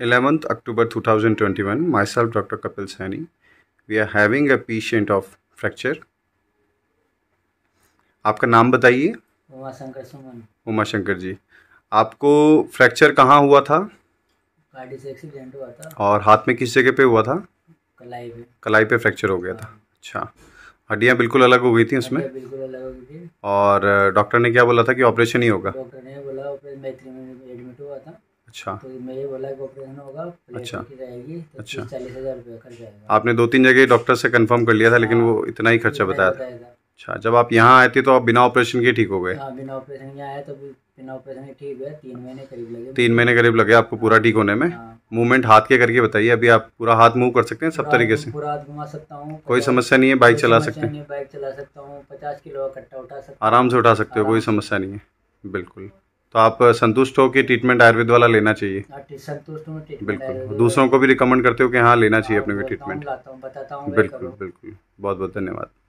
11th October 2021, myself Dr. Kapil Saini. We are having a patient of fracture. आपका नाम बताइए उमाशंकर सुमन उमाशंकर जी आपको fracture कहाँ हुआ था गाड़ी से एक्सीडेंट हुआ था और हाथ में किस जगह पे हुआ था कलाई पे कलाई पे फ्रैक्चर हो गया था हाँ। अच्छा हड्डियाँ बिल्कुल अलग हो गई थी उसमें बिल्कुल अलग हो गई थी और डॉक्टर ने क्या बोला था कि ऑपरेशन ही होगा डॉक्टर ने बोला ऑपरेशन में एडमिट हुआ था अच्छा तो बोला कि ऑपरेशन होगा अच्छा की रहेगी तो अच्छा चालीस हज़ार रुपये खर्च आपने दो तीन जगह डॉक्टर से कंफर्म कर लिया था लेकिन हाँ, वो इतना ही खर्चा बताया था अच्छा जब आप यहाँ आए थे तो आप बिना ऑपरेशन के ठीक हो गए हाँ, बिना ऑपरेशन के तो बिना ऑपरेशन के ठीक हुए तीन महीने करीब लगे तीन महीने करीब लगे आपको पूरा ठीक होने में मूवमेंट हाँ। हाथ के करके बताइए अभी आप पूरा हाथ मूव कर सकते हैं सब तरीके से पूरा हाथ घुमा सकता हूँ कोई समस्या नहीं है बाइक चला सकते हैं बाइक चला सकता हूँ पचास किलो का कट्टा उठा सकता आराम से उठा सकते हो कोई समस्या नहीं है बिल्कुल तो आप संतुष्ट हो कि ट्रीटमेंट आयुर्वेद वाला लेना चाहिए हाँ, संतुष्ट बिल्कुल दूसरों को भी रिकमेंड करते हो कि हाँ लेना चाहिए हाँ, अपने को ट्रीटमेंट तो बिल्कुल बिल्कुल बहुत बहुत धन्यवाद